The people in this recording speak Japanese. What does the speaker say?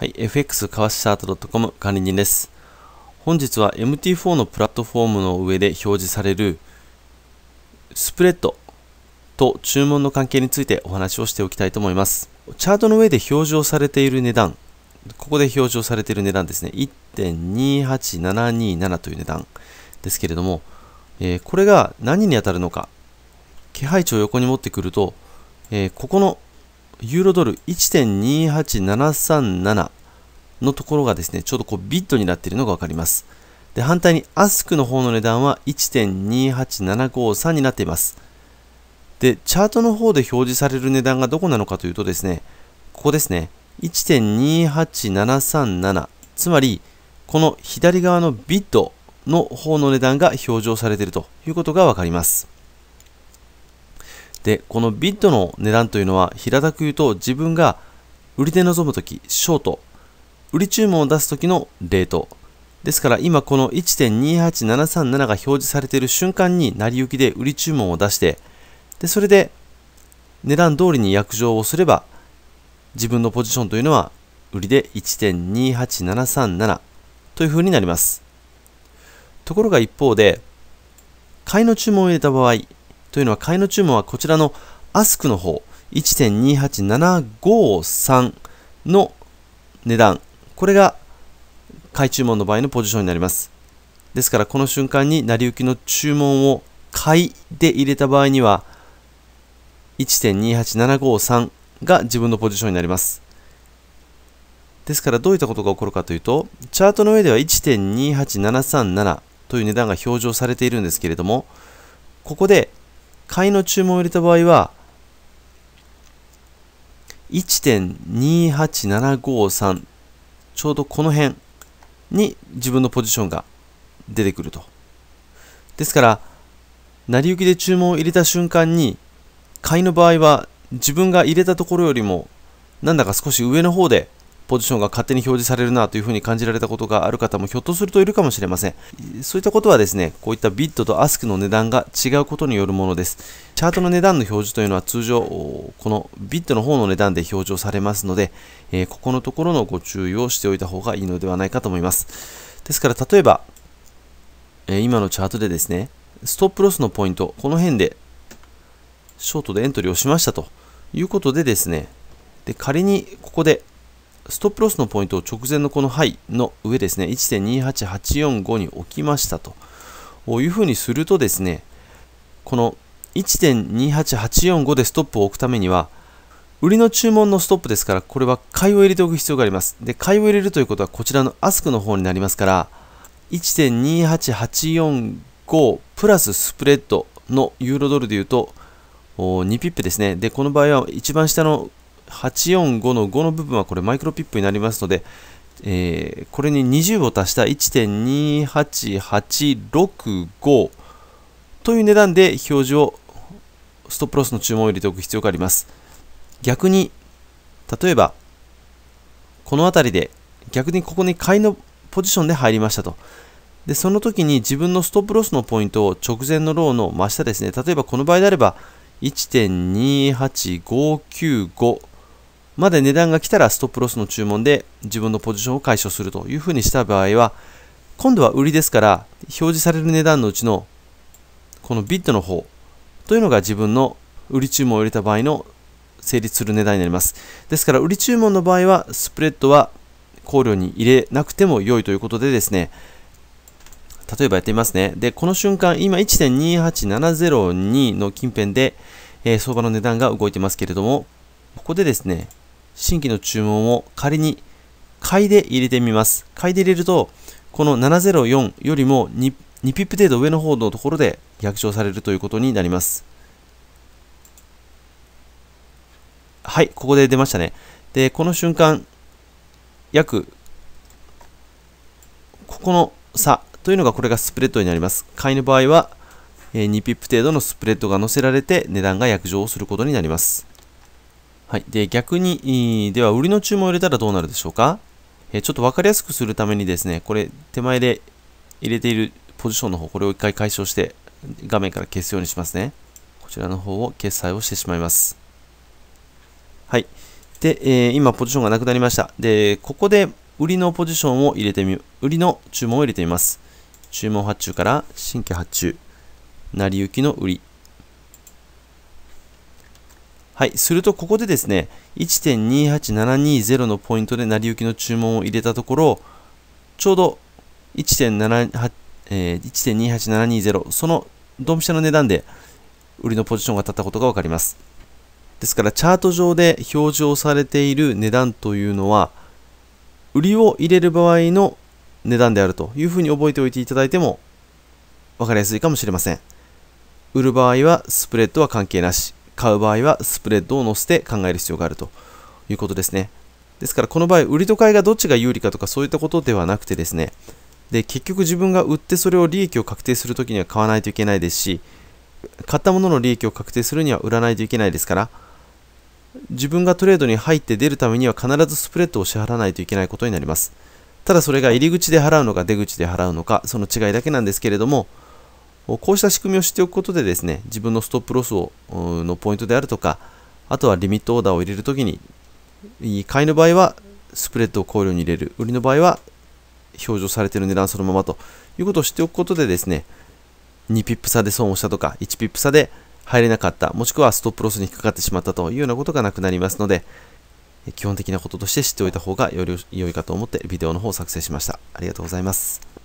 はい、FX 川下アート .com 管理人です。本日は MT4 のプラットフォームの上で表示されるスプレッドと注文の関係についてお話をしておきたいと思います。チャートの上で表示をされている値段、ここで表示をされている値段ですね、1.28727という値段ですけれども、えー、これが何に当たるのか、気配値を横に持ってくると、えー、ここのユーロドル1.28737のところがですね、ちょうどこうビットになっているのがわかります。で、反対にアスクの方の値段は1.28753になっています。で、チャートの方で表示される値段がどこなのかというとですね、ここですね、1.28737つまり、この左側のビットの方の値段が表示されているということがわかります。で、このビッドの値段というのは、平たく言うと自分が売りで望むとき、ショート、売り注文を出すときのレート。ですから今この1.28737が表示されている瞬間に成り行きで売り注文を出して、で、それで値段通りに約定をすれば、自分のポジションというのは売りで1.28737という風になります。ところが一方で、買いの注文を入れた場合、というのは買いの注文はこちらのアスクの方1.28753の値段これが買い注文の場合のポジションになりますですからこの瞬間に成り行きの注文を買いで入れた場合には1.28753が自分のポジションになりますですからどういったことが起こるかというとチャートの上では1.28737という値段が表示されているんですけれどもここで買いの注文を入れた場合は、1.28753ちょうどこの辺に自分のポジションが出てくると。ですから、成り行きで注文を入れた瞬間に、買いの場合は自分が入れたところよりも、なんだか少し上の方でポジションが勝手に表示されるなというふうに感じられたことがある方もひょっとするといるかもしれません。そういったことはですね、こういったビットとアスクの値段が違うことによるものです。チャートの値段の表示というのは通常、このビットの方の値段で表示をされますので、えー、ここのところのご注意をしておいた方がいいのではないかと思います。ですから、例えば、え今のチャートでですね、ストップロスのポイント、この辺で、ショートでエントリーをしましたということでですね、で仮にここでストップロスのポイントを直前のこのハイの上ですね、1.28845に置きましたというふうにするとですね、この1.28845でストップを置くためには、売りの注文のストップですから、これは買いを入れておく必要があります。で、買いを入れるということは、こちらのアスクの方になりますから、1.28845プラススプレッドのユーロドルでいうと、2ピップですね。で、この場合は一番下の845の5の部分はこれマイクロピップになりますので、えー、これに20を足した1.288865という値段で表示をストップロスの注文を入れておく必要があります逆に例えばこの辺りで逆にここに買いのポジションで入りましたとでその時に自分のストップロスのポイントを直前のローの真下ですね例えばこの場合であれば1.28595まで値段が来たらストップロスの注文で自分のポジションを解消するというふうにした場合は、今度は売りですから、表示される値段のうちの、このビットの方というのが自分の売り注文を入れた場合の成立する値段になります。ですから、売り注文の場合は、スプレッドは考慮に入れなくても良いということでですね、例えばやってみますね。で、この瞬間、今1.28702の近辺で、えー、相場の値段が動いてますけれども、ここでですね、新規の注文を仮に買いで入れてみます。買いで入れると、この704よりも 2, 2ピップ程度上の方のところで逆調されるということになります。はい、ここで出ましたね。で、この瞬間、約、ここの差というのがこれがスプレッドになります。買いの場合は、2ピップ程度のスプレッドが載せられて値段が約定をすることになります。はい。で、逆に、では、売りの注文を入れたらどうなるでしょうかえちょっと分かりやすくするためにですね、これ、手前で入れているポジションの方、これを一回解消して、画面から消すようにしますね。こちらの方を決済をしてしまいます。はい。で、えー、今、ポジションがなくなりました。で、ここで、売りのポジションを入れてみ、売りの注文を入れてみます。注文発注から、新規発注、成り行きの売り、はい、するとここでですね、1.28720のポイントで成り行きの注文を入れたところ、ちょうど1.28、え1.28720、そのドンピシャの値段で売りのポジションが立ったことがわかります。ですから、チャート上で表示をされている値段というのは、売りを入れる場合の値段であるというふうに覚えておいていただいても分かりやすいかもしれません。売る場合はスプレッドは関係なし。買う場合はスプレッドを乗せて考える必要があるということですね。ですからこの場合、売りと買いがどっちが有利かとかそういったことではなくてですね、で結局自分が売ってそれを利益を確定するときには買わないといけないですし、買ったものの利益を確定するには売らないといけないですから、自分がトレードに入って出るためには必ずスプレッドを支払わないといけないことになります。ただそれが入り口で払うのか出口で払うのか、その違いだけなんですけれども、こうした仕組みを知っておくことでですね、自分のストップロスをのポイントであるとか、あとはリミットオーダーを入れるときに、買いの場合はスプレッドを考慮に入れる、売りの場合は表示されている値段そのままということを知っておくことでですね、2ピップ差で損をしたとか、1ピップ差で入れなかった、もしくはストップロスに引っかかってしまったというようなことがなくなりますので、基本的なこととして知っておいた方がより良いかと思ってビデオの方を作成しました。ありがとうございます。